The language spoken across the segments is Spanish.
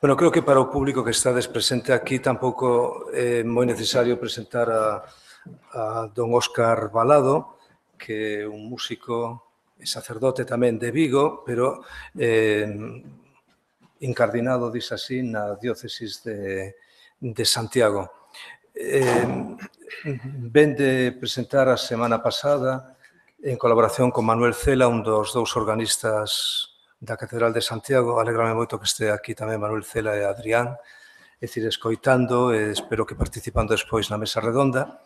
Bueno, creo que para o público que está presente aquí tampouco é moi necesario presentar a, a don Óscar Balado, que é un músico e sacerdote tamén de Vigo, pero eh, incardinado, dis así, na diócesis de, de Santiago. Eh, ven de presentar a semana pasada, en colaboración con Manuel Cela, un dos dous organistas da Catedral de Santiago. Alegrame moito que este aquí tamén Manuel Cela e Adrián, é dicir, escoitando, e espero que participando despois na mesa redonda.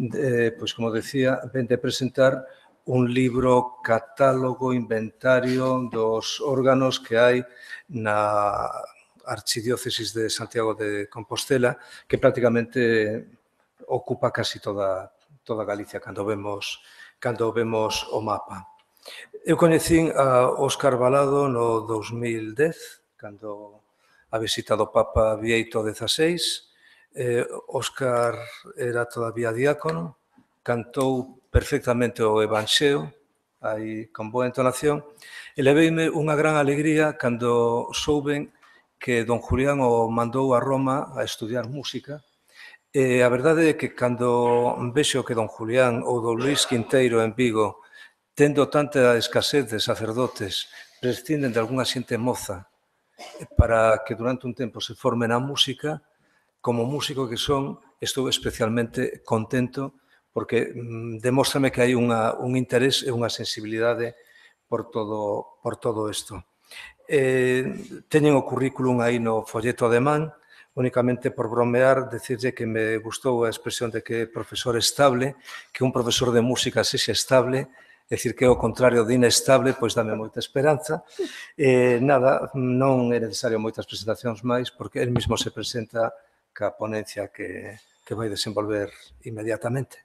Eh, pois, como decía, ven de presentar un libro catálogo inventario dos órganos que hai na Archidiócesis de Santiago de Compostela, que prácticamente ocupa casi toda toda Galicia cando vemos cando vemos o mapa. Eu coñecín a Óscar Balado no 2010, cando a visita do Papa Vieito XVI. Eh, Óscar era todavía diácono, cantou perfectamente o Evanxeo, aí con boa entonación, e leveime unha gran alegría cando souben que don Julián o mandou a Roma a estudiar música, e a verdade é que cando vexo que don Julián ou don Luís Quinteiro en Vigo tendo tanta escasez de sacerdotes, prescinden de algunha xente moza para que durante un tempo se formen a música, como músico que son, estou especialmente contento porque mm, demóstrame que hai unha, un interés e unha sensibilidade por todo, por todo isto. Eh, teñen o currículum aí no folleto ademán, únicamente por bromear, decirlle que me gustou a expresión de que profesor estable, que un profesor de música sexa estable, É dicir que o contrario de inestable, pois dame moita esperanza. Eh, nada, non é necesario moitas presentacións máis, porque el mismo se presenta ca ponencia que, que vai desenvolver inmediatamente.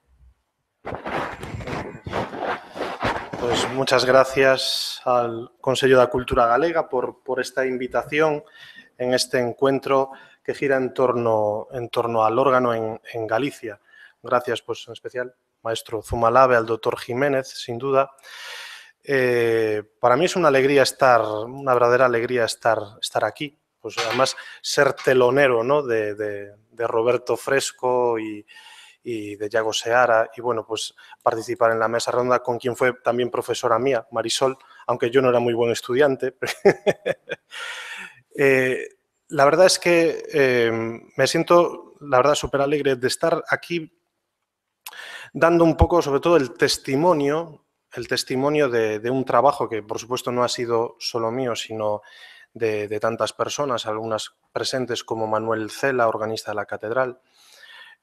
Pues pois muchas gracias al Consello da Cultura Galega por, por esta invitación en este encuentro que gira en torno, en torno al órgano en, en Galicia. Gracias, pues, pois, en especial. maestro Zumalave, al doctor Jiménez, sin duda. Eh, para mí es una alegría estar, una verdadera alegría estar, estar aquí. Pues además ser telonero ¿no? de, Roberto Fresco y, de Yago Seara, y bueno, pues participar en la mesa ronda con quien fue también profesora mía, Marisol, aunque yo no era muy buen estudiante. Eh, la verdad es que eh, me siento, la verdad, súper alegre de estar aquí dando un poco, sobre todo, el testimonio, el testimonio de, un trabajo que, por supuesto, no ha sido solo mío, sino de, tantas personas, algunas presentes como Manuel Cela, organista de la catedral,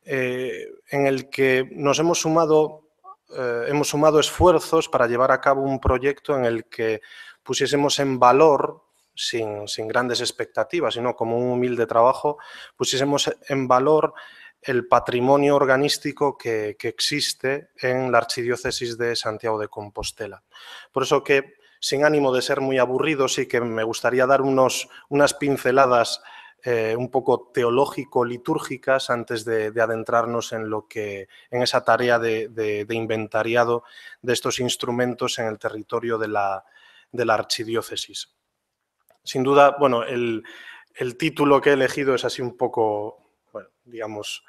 eh, en el que nos hemos sumado, eh, hemos sumado esfuerzos para llevar a cabo un proyecto en el que pusiésemos en valor sin, sin, grandes expectativas, sino como un humilde trabajo, pusiésemos en valor el patrimonio organístico que, existe en la Archidiócesis de Santiago de Compostela. Por eso que, sin ánimo de ser muy aburrido, sí que me gustaría dar unos, unas pinceladas eh, un poco teológico-litúrgicas antes de, adentrarnos en, lo que, en esa tarea de, inventariado de estos instrumentos en el territorio de la, la archidiócesis. Sin duda, bueno, el, el título que he elegido es así un poco bueno, digamos,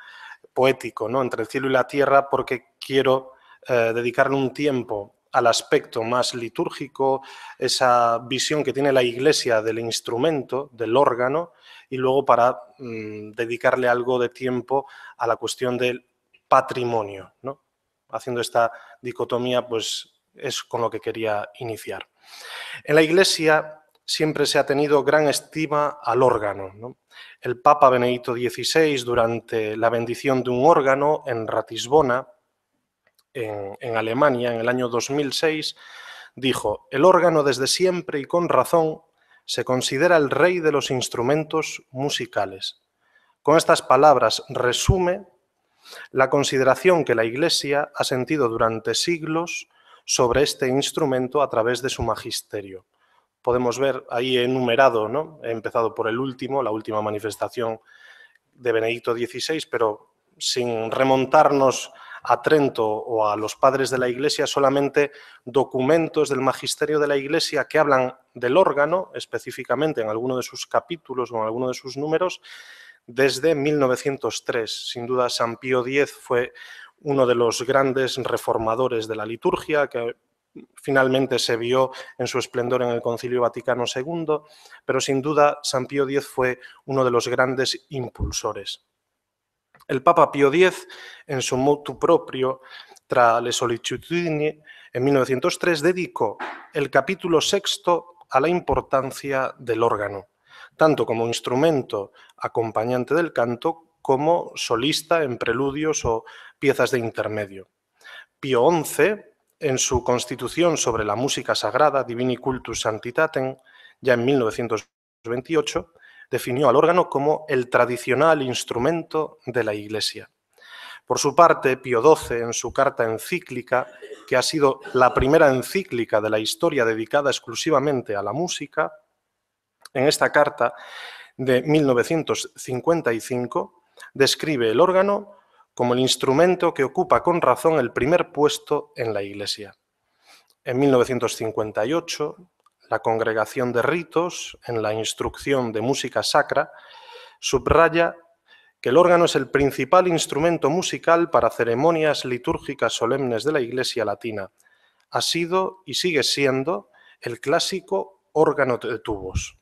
poético, ¿no? Entre el cielo y la tierra, porque quiero eh, dedicarle un tiempo al aspecto más litúrgico, esa visión que tiene la iglesia del instrumento, del órgano, y luego para mm, dedicarle algo de tiempo a la cuestión del patrimonio, ¿no? Haciendo esta dicotomía, pues es con lo que quería iniciar. En la iglesia siempre se ha tenido gran estima al órgano. El Papa Benedicto XVI, durante la bendición de un órgano en Ratisbona, en, en Alemania, en el año 2006, dijo, el órgano desde siempre y con razón se considera el rey de los instrumentos musicales. Con estas palabras resume la consideración que la Iglesia ha sentido durante siglos sobre este instrumento a través de su magisterio podemos ver ahí enumerado, ¿no? he empezado por el último, la última manifestación de Benedicto XVI, pero sin remontarnos a Trento o a los padres de la Iglesia, solamente documentos del magisterio de la Iglesia que hablan del órgano, específicamente en alguno de sus capítulos o en alguno de sus números, desde 1903. Sin duda, San Pío X fue uno de los grandes reformadores de la liturgia, que finalmente se vio en su esplendor en el Concilio Vaticano II, pero sin duda San Pío X fue uno de los grandes impulsores. El Papa Pío X, en su motu proprio, tra le solicitudini, en 1903 dedicó el capítulo sexto a la importancia del órgano, tanto como instrumento acompañante del canto como solista en preludios o piezas de intermedio. Pío XI, en su Constitución sobre la música sagrada, Divini Cultus Sanctitatem, ya en 1928, definió al órgano como el tradicional instrumento de la Iglesia. Por su parte, Pío XII, en su carta encíclica, que ha sido la primera encíclica de la historia dedicada exclusivamente a la música, en esta carta de 1955 describe el órgano como el instrumento que ocupa con razón el primer puesto en la Iglesia. En 1958, la Congregación de Ritos, en la Instrucción de Música Sacra, subraya que el órgano es el principal instrumento musical para ceremonias litúrgicas solemnes de la Iglesia Latina. Ha sido y sigue siendo el clásico órgano de tubos.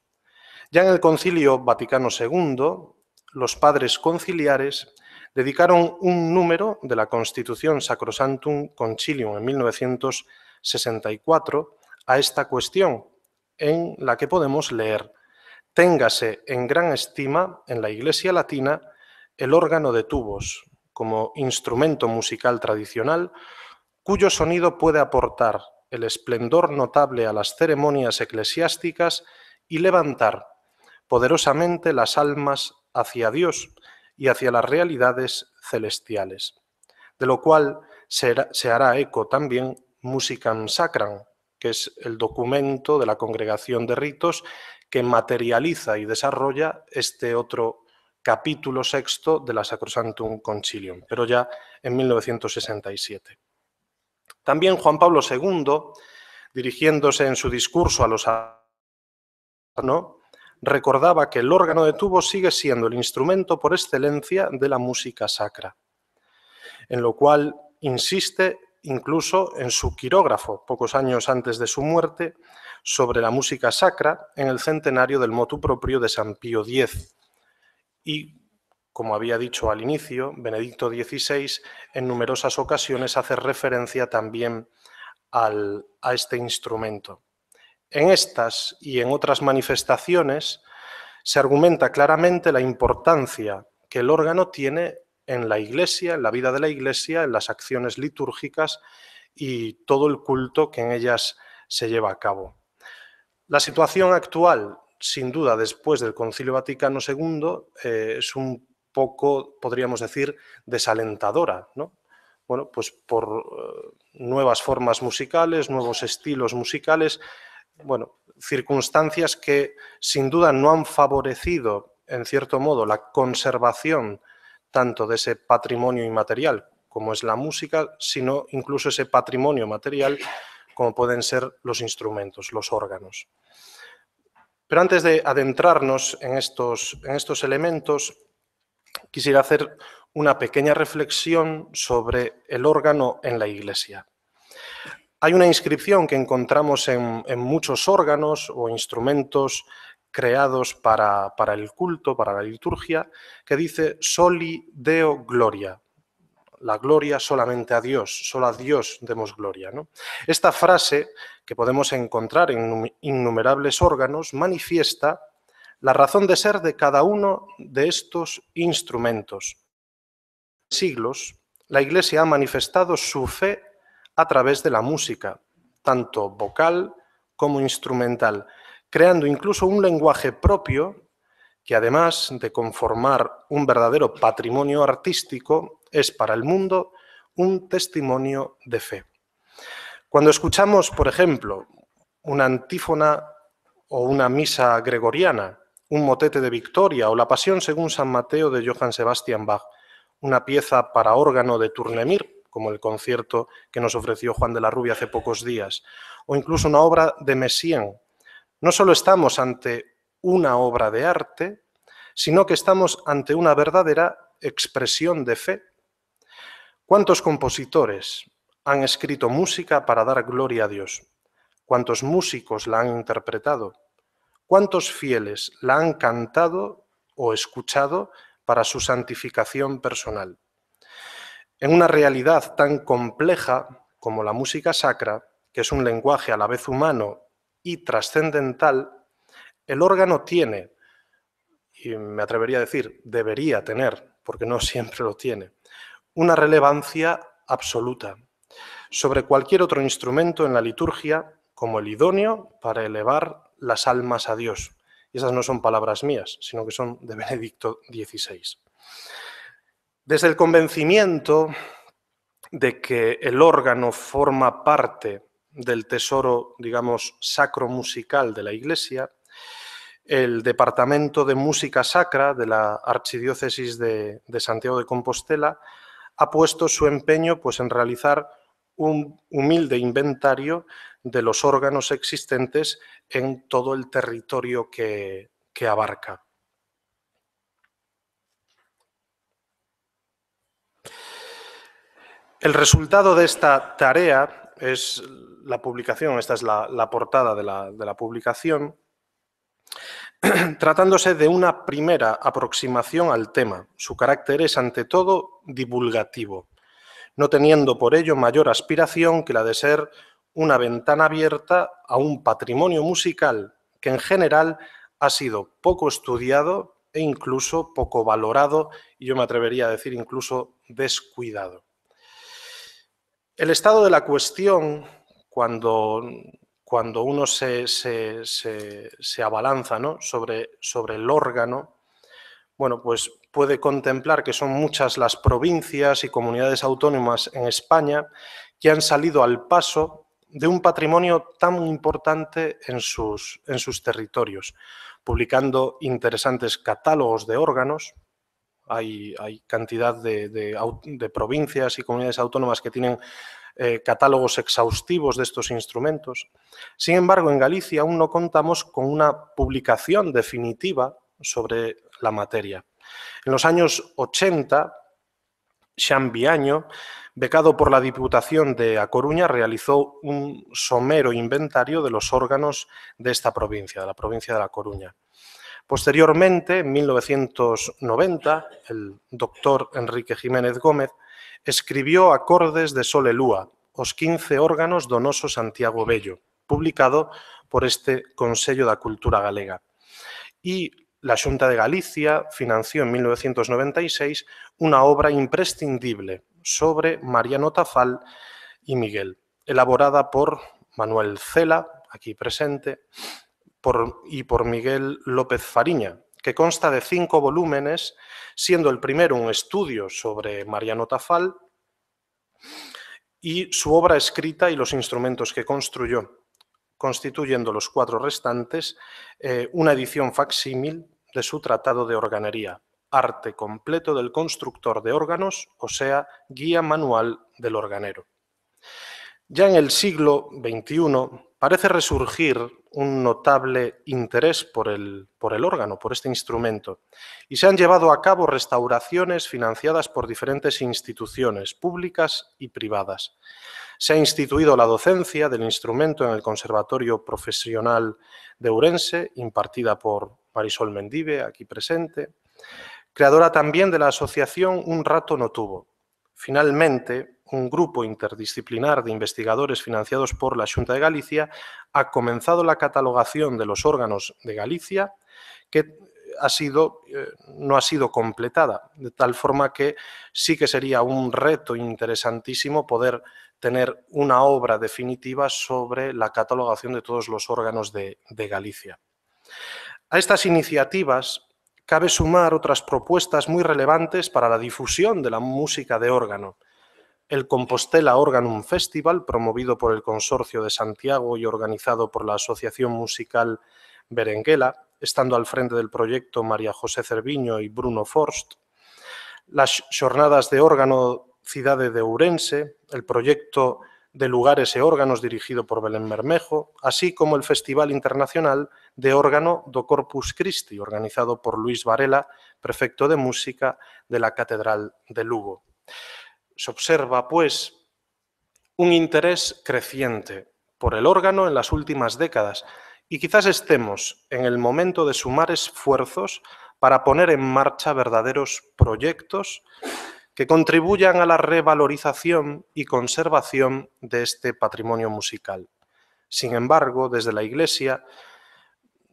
Ya en el Concilio Vaticano II, los padres conciliares dedicaron un número de la Constitución Sacrosantum Concilium en 1964 a esta cuestión, en la que podemos leer, téngase en gran estima en la Iglesia Latina el órgano de tubos como instrumento musical tradicional cuyo sonido puede aportar el esplendor notable a las ceremonias eclesiásticas y levantar poderosamente las almas hacia Dios y hacia las realidades celestiales, de lo cual se hará eco también Musicam Sacram, que es el documento de la congregación de ritos que materializa y desarrolla este otro capítulo sexto de la Sacrosantum Concilium, pero ya en 1967. También Juan Pablo II, dirigiéndose en su discurso a los recordaba que el órgano de tubo sigue siendo el instrumento por excelencia de la música sacra, en lo cual insiste incluso en su quirógrafo, pocos años antes de su muerte, sobre la música sacra en el centenario del motu propio de San Pío X. Y, como había dicho al inicio, Benedicto XVI en numerosas ocasiones hace referencia también a este instrumento. En estas y en otras manifestaciones se argumenta claramente la importancia que el órgano tiene en la Iglesia, en la vida de la Iglesia, en las acciones litúrgicas y todo el culto que en ellas se lleva a cabo. La situación actual, sin duda, después del Concilio Vaticano II, eh, es un poco, podríamos decir, desalentadora, ¿no? Bueno, pues por eh, nuevas formas musicales, nuevos estilos musicales, bueno, circunstancias que sin duda no han favorecido, en cierto modo, la conservación tanto de ese patrimonio inmaterial como es la música, sino incluso ese patrimonio material como pueden ser los instrumentos, los órganos. Pero antes de adentrarnos en estos, en estos elementos, quisiera hacer una pequeña reflexión sobre el órgano en la Iglesia. Hay una inscripción que encontramos en, muchos órganos o instrumentos creados para, el culto, para la liturgia, que dice soli deo gloria. La gloria solamente a Dios, solo a Dios demos gloria. Esta frase, que podemos encontrar en innumerables órganos, manifiesta la razón de ser de cada uno de estos instrumentos. Siglos, la Iglesia ha manifestado su fe a través de la música, tanto vocal como instrumental, creando incluso un lenguaje propio que además de conformar un verdadero patrimonio artístico, es para el mundo un testimonio de fe. Cuando escuchamos, por ejemplo, una antífona o una misa gregoriana, un motete de Victoria o la Pasión según San Mateo de Johann Sebastian Bach, una pieza para órgano de Turnemir, como el concierto que nos ofreció Juan de la Rubia hace pocos días, o incluso una obra de Messiaen. No solo estamos ante una obra de arte, sino que estamos ante una verdadera expresión de fe. ¿Cuántos compositores han escrito música para dar gloria a Dios? ¿Cuántos músicos la han interpretado? ¿Cuántos fieles la han cantado o escuchado para su santificación personal? en una realidad tan compleja como la música sacra, que es un lenguaje a la vez humano y trascendental, el órgano tiene, y me atrevería a decir, debería tener, porque no siempre lo tiene, una relevancia absoluta sobre cualquier otro instrumento en la liturgia como el idóneo para elevar las almas a Dios. Y esas no son palabras mías, sino que son de Benedicto XVI. Desde el convencimiento de que el órgano forma parte del tesoro, digamos, sacro musical de la Iglesia, el Departamento de Música Sacra de la Archidiócesis de, Santiago de Compostela ha puesto su empeño pues, en realizar un humilde inventario de los órganos existentes en todo el territorio que abarca. El resultado de esta tarea es la publicación, esta es la, portada de la publicación, tratándose de una primera aproximación al tema. Su carácter es, ante todo, divulgativo, no teniendo por ello mayor aspiración que la de ser una ventana abierta a un patrimonio musical que en general ha sido poco estudiado e incluso poco valorado, y yo me atrevería a decir incluso descuidado. El estado de la cuestión, cuando, cuando uno se, abalanza sobre, sobre el órgano, bueno, pues puede contemplar que son muchas las provincias y comunidades autónomas en España que han salido al paso de un patrimonio tan importante sus, en sus territorios, publicando interesantes catálogos de órganos, hay, cantidad de, provincias y comunidades autónomas que tienen eh, catálogos exhaustivos de estos instrumentos. Sin embargo, en Galicia aún no contamos con una publicación definitiva sobre la materia. En los años 80, Xan becado por la Diputación de A Coruña, realizó un somero inventario de los órganos de esta provincia, de la provincia de La Coruña. Posteriormente, en 1990, el doctor Enrique Jiménez Gómez escribió Acordes de Sole Lúa, Os 15 órganos donoso Santiago Bello, publicado por este Consello da Cultura Galega. Y la Junta de Galicia financió en 1996 una obra imprescindible sobre Mariano Tafal y Miguel, elaborada por Manuel Cela, aquí presente, y por Miguel López Fariña, que consta de cinco volúmenes, siendo el primero un estudio sobre Mariano Tafal y su obra escrita y los instrumentos que construyó, constituyendo los cuatro restantes eh, una edición facsímil de su tratado de organería, arte completo del constructor de órganos, o sea, guía manual del organero. Ya en el siglo XXI, parece resurgir un notable interés por el, por el, órgano, por este instrumento, y se han llevado a cabo restauraciones financiadas por diferentes instituciones públicas y privadas. Se ha instituido la docencia del instrumento en el Conservatorio Profesional de Urense, impartida por Marisol Mendive, aquí presente, creadora también de la asociación Un Rato No Tuvo. Finalmente, un grupo interdisciplinar de investigadores financiados por la Junta de Galicia ha comenzado la catalogación de los órganos de Galicia que eh, eh, no ha sido completada, de tal forma que sí que sería un reto interesantísimo poder tener una obra definitiva sobre la catalogación de todos los órganos de Galicia. A estas iniciativas cabe sumar otras propuestas muy relevantes para la difusión de la música de órgano, el Compostela Organum Festival, promovido por el Consorcio de Santiago y organizado por la Asociación Musical Berenguela, estando al frente del proyecto María José Cerviño y Bruno Forst, las jornadas de órgano Cidade de Ourense, el proyecto de lugares e órganos dirigido por Belén Bermejo, así como el Festival Internacional de Órgano do Corpus Christi, organizado por Luis Varela, prefecto de Música de la Catedral de Lugo se observa, pues, un interés creciente por el órgano en las últimas décadas y quizás estemos en el momento de sumar esfuerzos para poner en marcha verdaderos proyectos que contribuyan a la revalorización y conservación de este patrimonio musical. Sin embargo, desde la Iglesia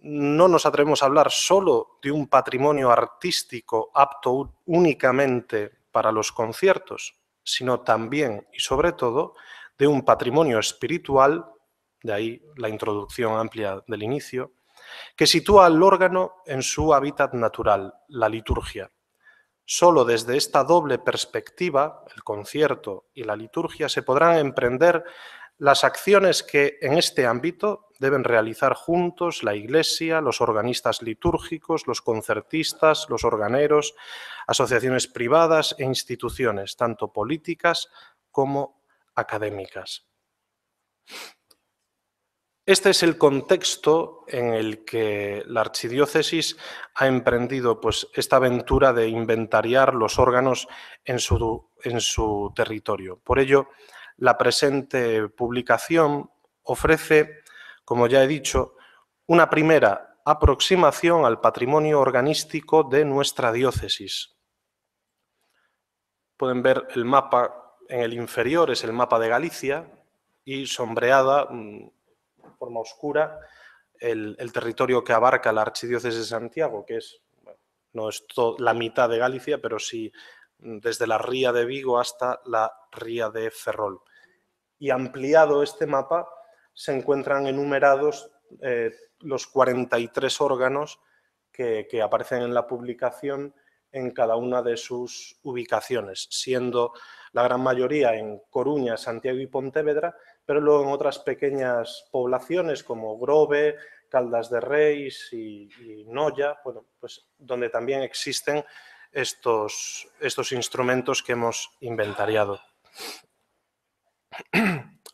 no nos atrevemos a hablar solo de un patrimonio artístico apto únicamente para los conciertos, sino también y sobre todo de un patrimonio espiritual, de ahí la introducción amplia del inicio, que sitúa al órgano en su hábitat natural, la liturgia. Solo desde esta doble perspectiva, el concierto y la liturgia, se podrán emprender las acciones que en este ámbito deben realizar juntos la Iglesia, los organistas litúrgicos, los concertistas, los organeros, asociaciones privadas e instituciones, tanto políticas como académicas. Este es el contexto en el que la archidiócesis ha emprendido pues, esta aventura de inventariar los órganos en su, en su territorio. Por ello, la presente publicación ofrece, como ya he dicho, una primera aproximación al patrimonio organístico de nuestra diócesis. Pueden ver el mapa en el inferior, es el mapa de Galicia, y sombreada, mm, en forma oscura, el, territorio que abarca la Archidiócesis de Santiago, que es, no es la mitad de Galicia, pero sí Mm, desde la ría de Vigo hasta la ría de Ferrol. Y ampliado este mapa, se encuentran enumerados eh, los 43 órganos que, aparecen en la publicación en cada una de sus ubicaciones, siendo la gran mayoría en Coruña, Santiago y Pontevedra, pero luego en otras pequeñas poblaciones como Grove, Caldas de Reis y, Noya, pues donde también existen estos, estos instrumentos que hemos inventariado.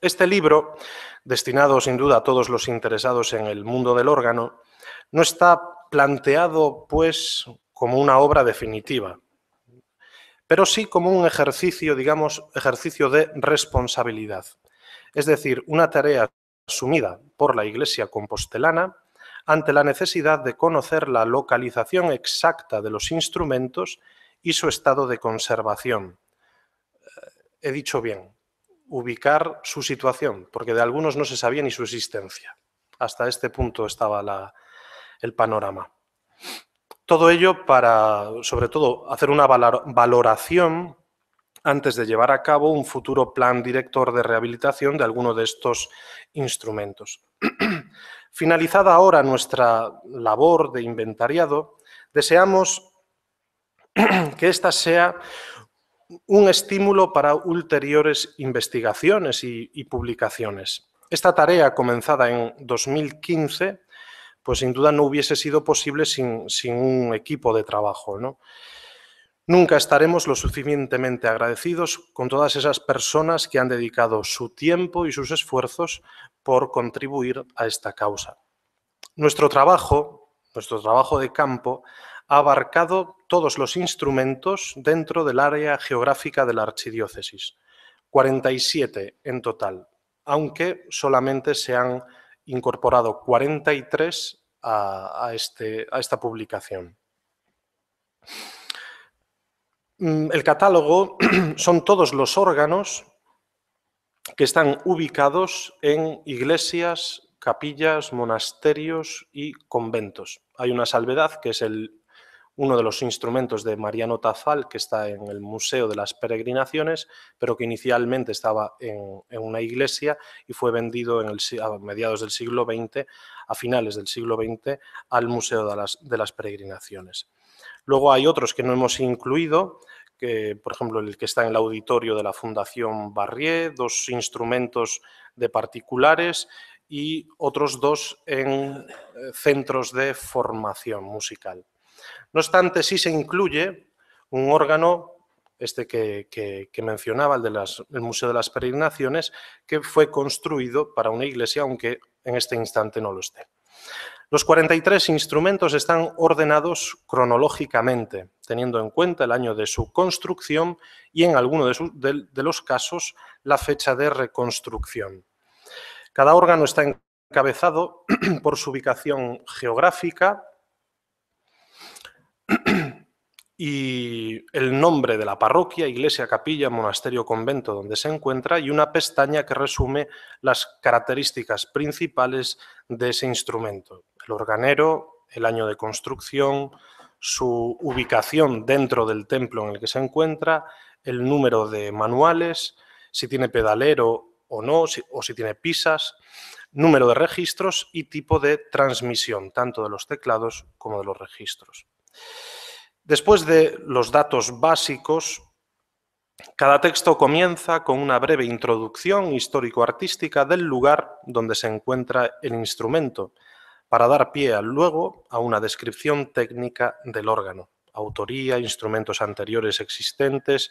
Este libro, destinado sin duda a todos los interesados en el mundo del órgano, no está planteado pues como una obra definitiva, pero sí como un ejercicio, digamos, ejercicio de responsabilidad. Es decir, una tarea asumida por la Iglesia compostelana ante la necesidad de conocer la localización exacta de los instrumentos y su estado de conservación. Eh, he dicho bien, ubicar su situación, porque de algunos no se sabía ni su existencia. Hasta este punto estaba el panorama. Todo ello para, sobre todo, hacer una valoración antes de llevar a cabo un futuro plan director de rehabilitación de alguno de estos instrumentos. Finalizada ahora nuestra labor de inventariado, deseamos que esta sea un estímulo para ulteriores investigaciones y, publicaciones. Esta tarea, comenzada en 2015, pues sin duda no hubiese sido posible sin, un equipo de trabajo. Nunca estaremos lo suficientemente agradecidos con todas esas personas que han dedicado su tiempo y sus esfuerzos por contribuir a esta causa. Nuestro trabajo, nuestro trabajo de campo, ha abarcado todos los instrumentos dentro del área geográfica de la archidiócesis, 47 en total, aunque solamente se han incorporado 43 a, este, a esta publicación. Mm, el catálogo son todos los órganos que están ubicados en iglesias, capillas, monasterios y conventos. Hay una salvedad que es el, uno de los instrumentos de Mariano Tafal que está en el Museo de las Peregrinaciones, pero que inicialmente estaba en, una iglesia y fue vendido en a mediados del siglo XX, a finales del siglo XX, al Museo las, de las Peregrinaciones. Luego hay otros que no hemos incluido, por ejemplo, el que está en el auditorio de la Fundación Barrié, dos instrumentos de particulares y otros dos en eh, centros de formación musical. No obstante, sí se incluye un órgano, este que, mencionaba, el del Museo de las Peregrinaciones, que fue construido para una iglesia, aunque en este instante no lo esté. Los 43 instrumentos están ordenados cronológicamente, teniendo en cuenta el año de su construcción y en algunos de, de los casos la fecha de reconstrucción. Cada órgano está encabezado por su ubicación geográfica y el nombre de la parroquia, iglesia, capilla, monasterio, convento donde se encuentra y una pestaña que resume las características principales de ese instrumento organero, el año de construcción, su ubicación dentro del templo en el que se encuentra, el número de manuales, si tiene pedalero o no, o si tiene pisas, número de registros y tipo de transmisión, tanto de los teclados como de los registros. Después de los datos básicos, cada texto comienza con una breve introducción histórico-artística del lugar donde se encuentra el instrumento, para dar pie luego a una descripción técnica del órgano, autoría, instrumentos anteriores existentes,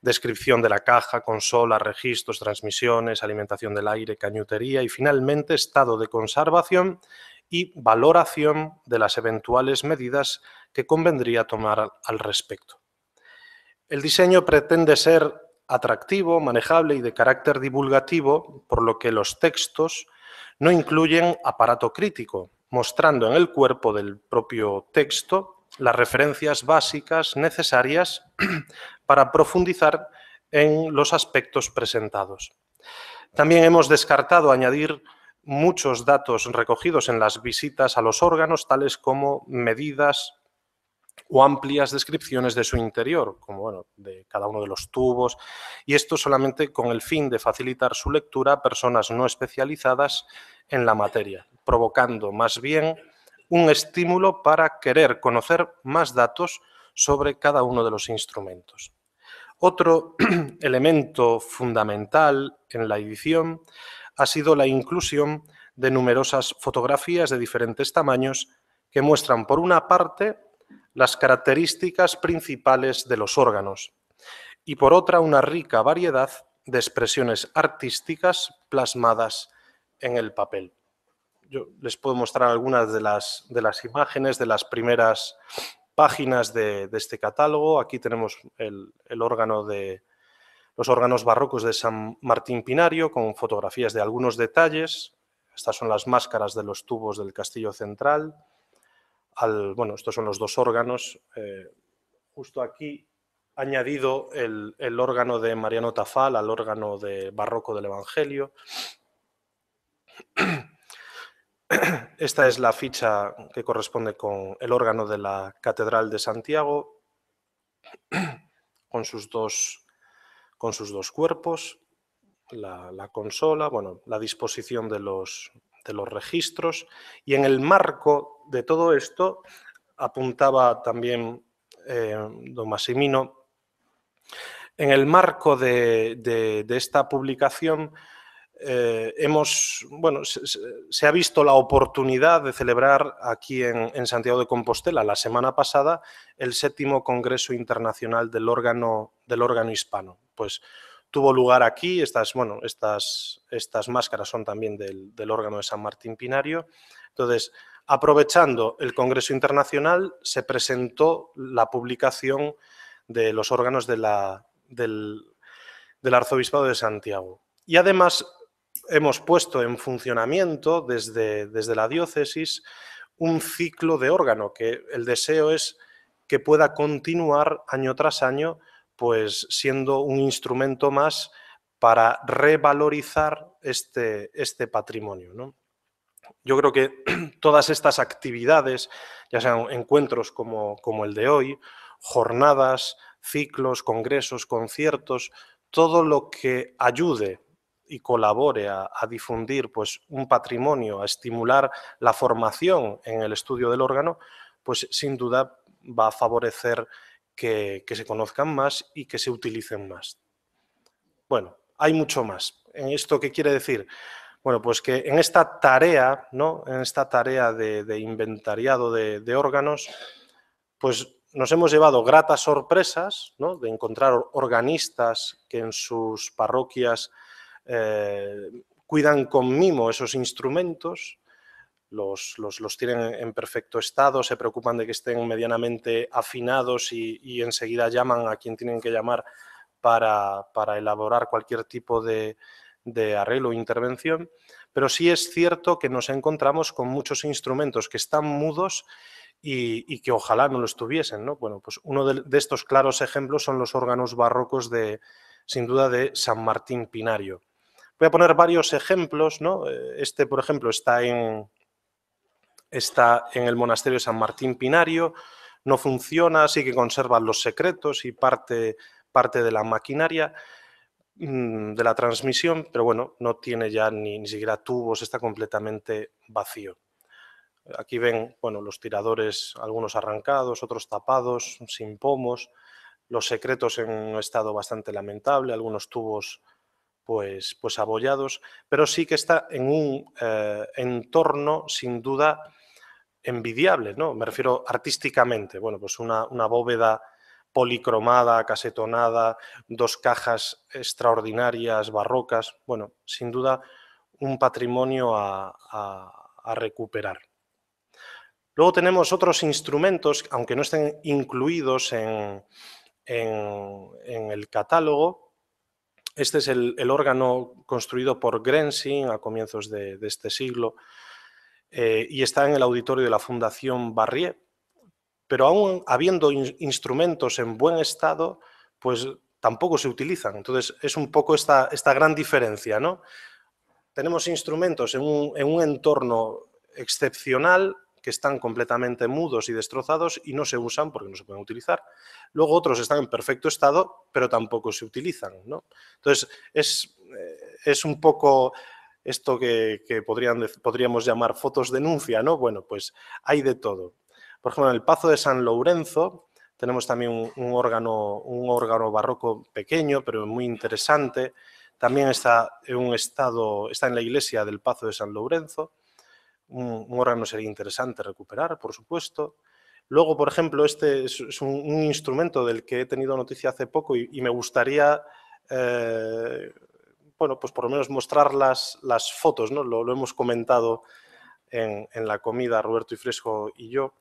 descripción de la caja, consola, registros, transmisiones, alimentación del aire, cañutería y finalmente estado de conservación y valoración de las eventuales medidas que convendría tomar al respecto. El diseño pretende ser atractivo, manejable y de carácter divulgativo, por lo que los textos no incluyen aparato crítico, mostrando en el cuerpo del propio texto las referencias básicas necesarias para profundizar en los aspectos presentados. También hemos descartado añadir muchos datos recogidos en las visitas a los órganos, tales como medidas, o amplias descripciones de su interior, como de cada uno de los tubos, y esto solamente con el fin de facilitar su lectura a personas no especializadas en la materia, provocando más bien un estímulo para querer conocer más datos sobre cada uno de los instrumentos. Otro elemento fundamental en la edición ha sido la inclusión de numerosas fotografías de diferentes tamaños que muestran, por una parte, las características principales de los órganos y por otra una rica variedad de expresiones artísticas plasmadas en el papel. Yo les puedo mostrar algunas de las, imágenes de las primeras páginas de, este catálogo. Aquí tenemos el, el órgano de, los órganos barrocos de San Martín Pinario con fotografías de algunos detalles. Estas son las máscaras de los tubos del castillo central bueno, estos son los dos órganos, eh, justo aquí añadido el, órgano de Mariano Tafal al órgano de barroco del Evangelio. Esta es la ficha que corresponde con el órgano de la Catedral de Santiago, con sus dos, con sus dos cuerpos, la, la consola, bueno, la disposición de los, de los registros y en el marco de todo esto apuntaba también eh, don Massimino, en el marco de, esta publicación eh, hemos, bueno, se, ha visto la oportunidad de celebrar aquí en, Santiago de Compostela la semana pasada el séptimo Congreso Internacional del órgano, del órgano hispano. Pues tuvo lugar aquí. Estas, bueno, estas, estas máscaras son también del, órgano de San Martín Pinario. Entonces, aprovechando el Congreso Internacional, se presentó la publicación de los órganos de del, del Arzobispado de Santiago. Y además hemos puesto en funcionamiento desde, desde la diócesis un ciclo de órgano, que el deseo es que pueda continuar año tras año pues siendo un instrumento más para revalorizar este, este patrimonio. Yo creo que todas estas actividades, ya sean encuentros como, el de hoy, jornadas, ciclos, congresos, conciertos, todo lo que ayude y colabore a, difundir pues, un patrimonio, a estimular la formación en el estudio del órgano, pues sin duda va a favorecer que, se conozcan más y que se utilicen más. Bueno, hay mucho más. ¿En esto qué quiere decir? Bueno, pues que en esta tarea, ¿no? En esta tarea de, inventariado de, órganos, pues nos hemos llevado gratas sorpresas, ¿no? De encontrar organistas que en sus parroquias eh, cuidan con mimo esos instrumentos, los, tienen en perfecto estado, se preocupan de que estén medianamente afinados y, enseguida llaman a quien tienen que llamar para, elaborar cualquier tipo de, arreglo o intervención. Pero sí es cierto que nos encontramos con muchos instrumentos que están mudos y, que ojalá no lo estuviesen. Bueno, pues uno de, estos claros ejemplos son los órganos barrocos de, sin duda, de San Martín Pinario. Voy a poner varios ejemplos, ¿no? Eh, este, por ejemplo, está en, está en el monasterio de San Martín Pinario, no funciona, sí que conserva los secretos y parte, parte de la maquinaria mm, de la transmisión, pero bueno, no tiene ya ni, ni, siquiera tubos, está completamente vacío. Aquí ven bueno, los tiradores, algunos arrancados, otros tapados, sin pomos, los secretos en un estado bastante lamentable, algunos tubos pues, pues abollados, pero sí que está en un eh, entorno sin duda ¿no? Me refiero artísticamente. Bueno, pues una, bóveda policromada, casetonada, dos cajas extraordinarias, barrocas. Bueno, sin duda un patrimonio a, recuperar. Luego tenemos otros instrumentos, aunque no estén incluidos en, el catálogo. Este es el, órgano construido por Grensing a comienzos de este siglo, eh, y está en el auditorio de la Fundación Barrié. Pero aún habiendo instrumentos en buen estado, pues tampoco se utilizan. Entonces es un poco esta, esta gran diferencia. ¿no? Tenemos instrumentos en un, entorno excepcional que están completamente mudos y destrozados y no se usan porque no se pueden utilizar. Luego otros están en perfecto estado, pero tampoco se utilizan. ¿no? Entonces, es, eh, es, un poco esto que, podríamos llamar fotos denuncia, ¿no? Bueno, pues hay de todo. Por ejemplo, en el Pazo de San Lorenzo tenemos también un, órgano, un órgano barroco pequeño, pero muy interesante. También está en, un estado, está en la iglesia del Pazo de San Lorenzo, Un, órgano sería interesante recuperar, por supuesto. Luego, por ejemplo, este es, un, instrumento del que he tenido noticia hace poco y, me gustaría eh, bueno, pues por lo menos mostrar las, fotos, ¿no? Lo, hemos comentado en, la comida, Roberto y Fresco y yo.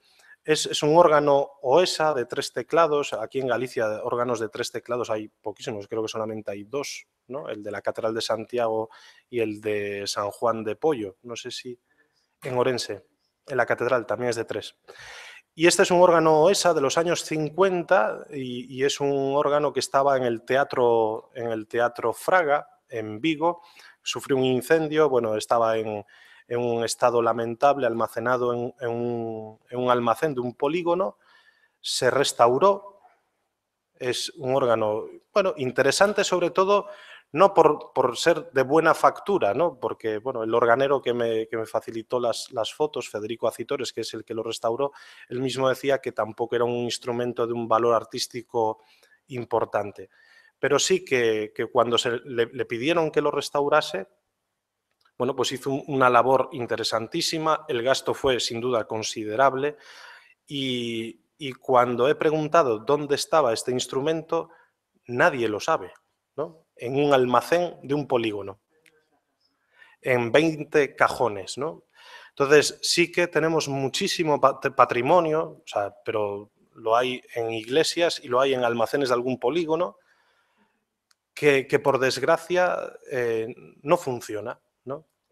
Es, un órgano OESA de tres teclados. Aquí en Galicia, órganos de tres teclados hay poquísimos, creo que solamente hay dos, ¿no? El de la Catedral de Santiago y el de San Juan de Pollo. No sé si en Orense, en la Catedral también es de tres. Y este es un órgano OESA de los años 50 y, es un órgano que estaba en el teatro, en el teatro Fraga, en Vigo, sufrió un incendio, bueno, estaba en, un estado lamentable, almacenado en, un, almacén de un polígono, se restauró, es un órgano, bueno, interesante sobre todo, no por, ser de buena factura, ¿no? porque bueno, el organero que me, facilitó las, las, fotos, Federico Acitores, que es el que lo restauró, él mismo decía que tampoco era un instrumento de un valor artístico importante pero sí que, cuando se le, pidieron que lo restaurase, bueno, pues hizo una labor interesantísima, el gasto fue sin duda considerable y, cuando he preguntado dónde estaba este instrumento, nadie lo sabe, ¿no? En un almacén de un polígono, en 20 cajones, ¿no? Entonces, sí que tenemos muchísimo patrimonio, pero lo hay en iglesias y lo hay en almacenes de algún polígono, que, por desgracia eh, no funciona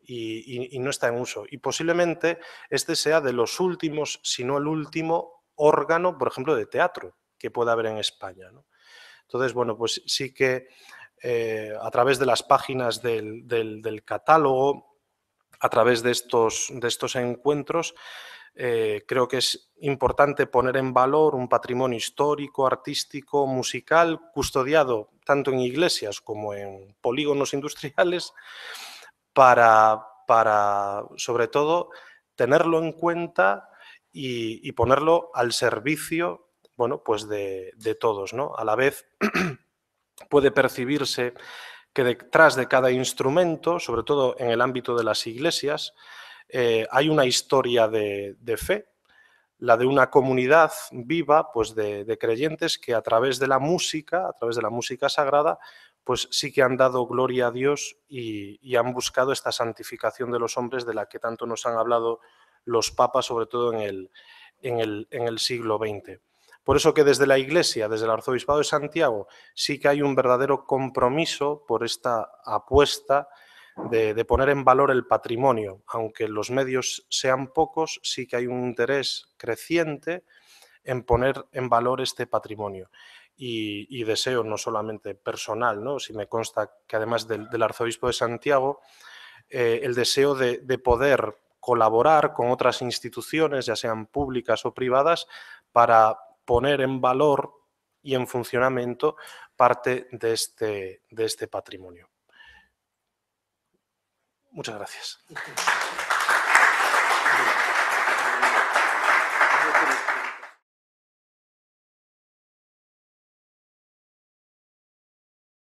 Y, no está en uso. Y posiblemente este sea de los últimos, si no el último, órgano, por ejemplo, de teatro que pueda haber en España. Entonces, bueno, pues sí que eh, a través de las páginas del, catálogo, a través de estos, de estos encuentros, eh, creo que es importante poner en valor un patrimonio histórico, artístico, musical, custodiado tanto en iglesias como en polígonos industriales, para, sobre todo, tenerlo en cuenta y, ponerlo al servicio pues de, todos. A la vez puede percibirse que detrás de cada instrumento, sobre todo en el ámbito de las iglesias, eh, hay una historia de, fe, la de una comunidad viva pues, de, creyentes que a través de la música, a través de la música sagrada, pues sí que han dado gloria a Dios y, han buscado esta santificación de los hombres de la que tanto nos han hablado los papas, sobre todo en el, en el siglo XX. Por eso que desde la Iglesia, desde el Arzobispado de Santiago, sí que hay un verdadero compromiso por esta apuesta de, poner en valor el patrimonio. Aunque los medios sean pocos, sí que hay un interés creciente en poner en valor este patrimonio. Y, deseo no solamente personal, ¿no? si me consta que además del, arzobispo de Santiago, eh, el deseo de, de poder colaborar con otras instituciones, ya sean públicas o privadas, para poner en valor y en funcionamiento parte de este, de este patrimonio. Muchas gracias.